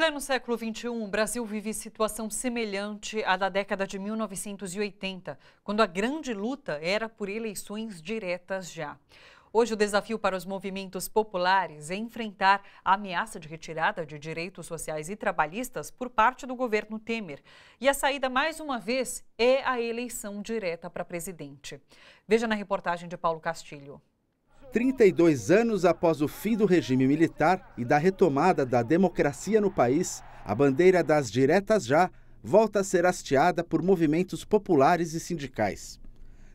pleno século XXI, o Brasil vive situação semelhante à da década de 1980, quando a grande luta era por eleições diretas já. Hoje, o desafio para os movimentos populares é enfrentar a ameaça de retirada de direitos sociais e trabalhistas por parte do governo Temer. E a saída, mais uma vez, é a eleição direta para presidente. Veja na reportagem de Paulo Castilho. 32 anos após o fim do regime militar e da retomada da democracia no país, a bandeira das diretas já volta a ser hasteada por movimentos populares e sindicais.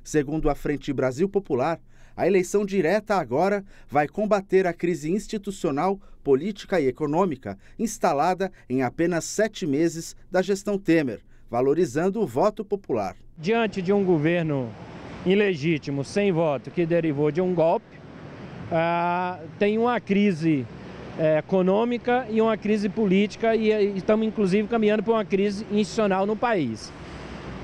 Segundo a Frente Brasil Popular, a eleição direta agora vai combater a crise institucional, política e econômica instalada em apenas sete meses da gestão Temer, valorizando o voto popular. Diante de um governo ilegítimo, sem voto, que derivou de um golpe, ah, tem uma crise eh, econômica e uma crise política e, eh, e estamos inclusive caminhando para uma crise institucional no país.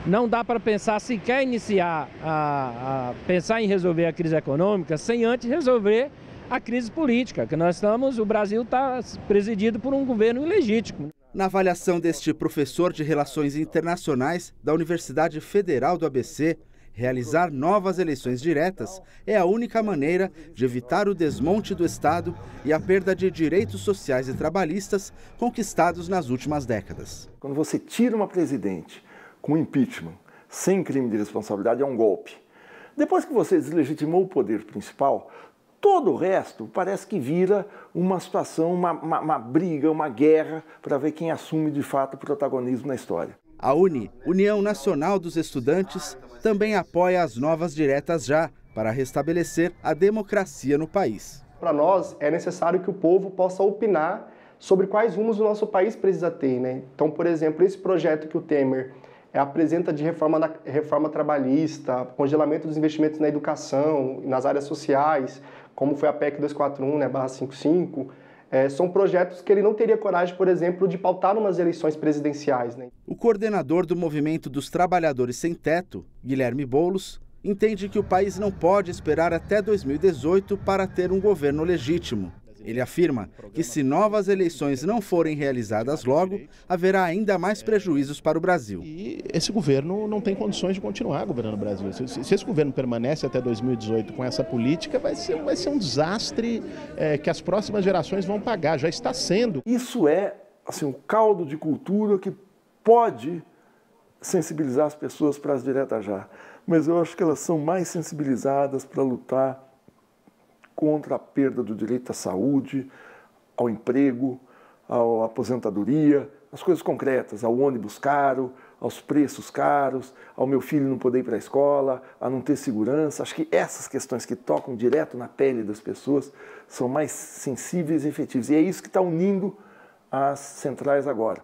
Não dá para pensar sequer iniciar a, a pensar em resolver a crise econômica sem antes resolver a crise política, que nós estamos, o Brasil está presidido por um governo ilegítimo. Na avaliação deste professor de Relações Internacionais da Universidade Federal do ABC, Realizar novas eleições diretas é a única maneira de evitar o desmonte do Estado e a perda de direitos sociais e trabalhistas conquistados nas últimas décadas. Quando você tira uma presidente com impeachment, sem crime de responsabilidade, é um golpe. Depois que você deslegitimou o poder principal, todo o resto parece que vira uma situação, uma, uma, uma briga, uma guerra para ver quem assume de fato o protagonismo na história. A UNE, União Nacional dos Estudantes, também apoia as novas diretas já para restabelecer a democracia no país. Para nós, é necessário que o povo possa opinar sobre quais rumos o nosso país precisa ter. Né? Então, por exemplo, esse projeto que o Temer é, apresenta de reforma, da, reforma trabalhista, congelamento dos investimentos na educação, nas áreas sociais, como foi a PEC 241, né, barra 55, é, são projetos que ele não teria coragem, por exemplo, de pautar umas eleições presidenciais. Né? O coordenador do Movimento dos Trabalhadores Sem Teto, Guilherme Boulos, entende que o país não pode esperar até 2018 para ter um governo legítimo. Ele afirma que, se novas eleições não forem realizadas logo, haverá ainda mais prejuízos para o Brasil. E esse governo não tem condições de continuar governando o Brasil. Se esse governo permanece até 2018 com essa política, vai ser, vai ser um desastre é, que as próximas gerações vão pagar. Já está sendo. Isso é assim, um caldo de cultura que pode sensibilizar as pessoas para as diretas já. Mas eu acho que elas são mais sensibilizadas para lutar contra a perda do direito à saúde, ao emprego, à aposentadoria, às coisas concretas, ao ônibus caro, aos preços caros, ao meu filho não poder ir para a escola, a não ter segurança. Acho que essas questões que tocam direto na pele das pessoas são mais sensíveis e efetivas. E é isso que está unindo as centrais agora.